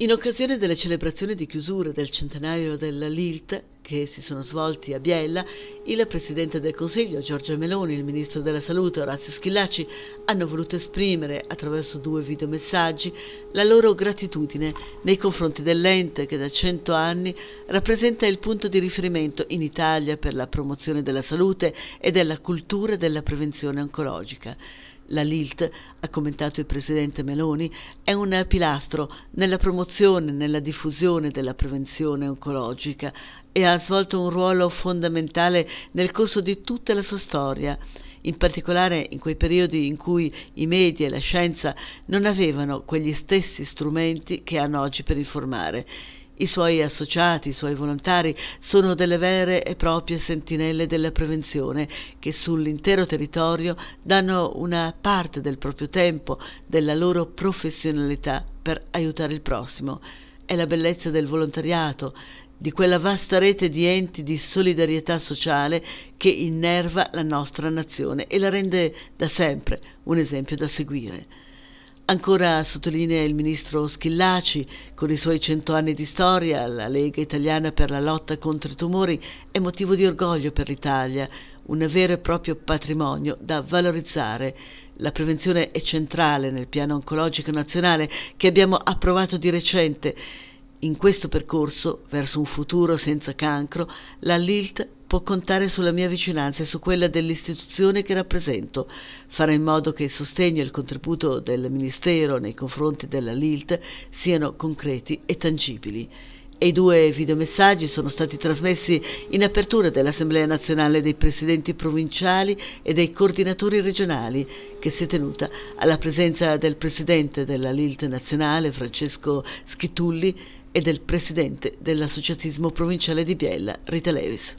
In occasione delle celebrazioni di chiusura del centenario della LILT, che si sono svolti a Biella, il Presidente del Consiglio Giorgio Meloni e il Ministro della Salute Orazio Schillaci hanno voluto esprimere, attraverso due videomessaggi, la loro gratitudine nei confronti dell'ente che da cento anni rappresenta il punto di riferimento in Italia per la promozione della salute e della cultura della prevenzione oncologica la Lilt, ha commentato il presidente Meloni, è un pilastro nella promozione, e nella diffusione della prevenzione oncologica e ha svolto un ruolo fondamentale nel corso di tutta la sua storia in particolare in quei periodi in cui i media e la scienza non avevano quegli stessi strumenti che hanno oggi per informare. I suoi associati, i suoi volontari sono delle vere e proprie sentinelle della prevenzione che sull'intero territorio danno una parte del proprio tempo, della loro professionalità per aiutare il prossimo. È la bellezza del volontariato, di quella vasta rete di enti di solidarietà sociale che innerva la nostra nazione e la rende da sempre un esempio da seguire. Ancora sottolinea il ministro Schillaci, con i suoi cento anni di storia, la Lega Italiana per la lotta contro i tumori è motivo di orgoglio per l'Italia, un vero e proprio patrimonio da valorizzare. La prevenzione è centrale nel piano oncologico nazionale che abbiamo approvato di recente in questo percorso, verso un futuro senza cancro, la LILT può contare sulla mia vicinanza e su quella dell'istituzione che rappresento. Farò in modo che il sostegno e il contributo del Ministero nei confronti della LILT siano concreti e tangibili. E I due videomessaggi sono stati trasmessi in apertura dell'Assemblea nazionale dei presidenti provinciali e dei coordinatori regionali, che si è tenuta alla presenza del presidente della LILT nazionale, Francesco Schitulli, e del presidente dell'associatismo provinciale di Biella, Rita Levis.